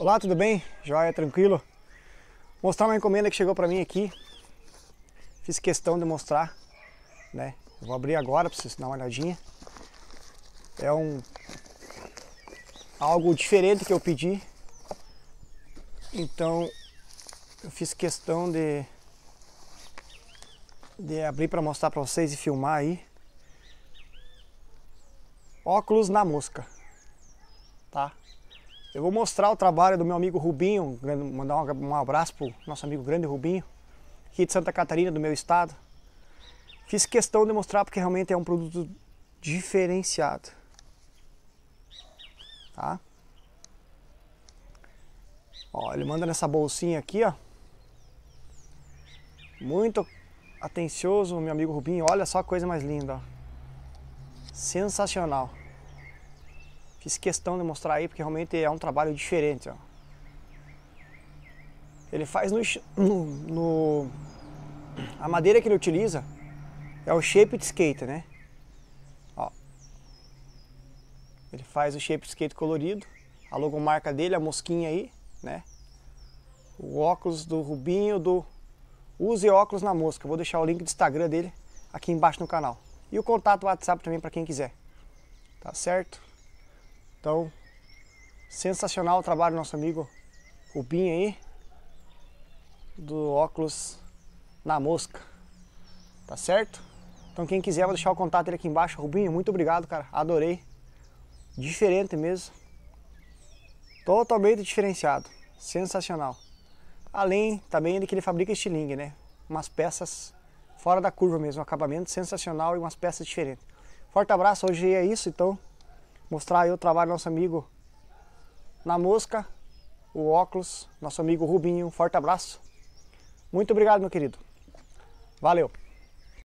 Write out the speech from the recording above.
Olá, tudo bem? Joia, tranquilo? Mostrar uma encomenda que chegou para mim aqui. Fiz questão de mostrar, né? vou abrir agora para vocês dar uma olhadinha. É um algo diferente que eu pedi. Então, eu fiz questão de de abrir para mostrar para vocês e filmar aí. Óculos na mosca. Tá? Eu vou mostrar o trabalho do meu amigo Rubinho, mandar um abraço pro nosso amigo grande Rubinho, aqui de Santa Catarina, do meu estado. Fiz questão de mostrar porque realmente é um produto diferenciado. Tá? Ó, ele manda nessa bolsinha aqui, ó. Muito atencioso, meu amigo Rubinho. Olha só a coisa mais linda, ó. Sensacional. Fiz questão de mostrar aí porque realmente é um trabalho diferente. Ó. Ele faz no, no, no, A madeira que ele utiliza é o shape de skate, né? Ó. Ele faz o shape de skate colorido, a logomarca dele, a mosquinha aí, né? O óculos do Rubinho do Use Óculos na Mosca. vou deixar o link do Instagram dele aqui embaixo no canal. E o contato WhatsApp também para quem quiser. Tá certo? Então, sensacional o trabalho do nosso amigo Rubinho aí, do óculos na mosca. Tá certo? Então quem quiser, vou deixar o contato dele aqui embaixo. Rubinho, muito obrigado, cara. Adorei. Diferente mesmo. Totalmente diferenciado. Sensacional. Além também de que ele fabrica estilingue, né? Umas peças fora da curva mesmo. Um acabamento sensacional e umas peças diferentes. Forte abraço. Hoje é isso, então mostrar aí o trabalho do nosso amigo na mosca, o óculos, nosso amigo Rubinho. Um forte abraço. Muito obrigado, meu querido. Valeu!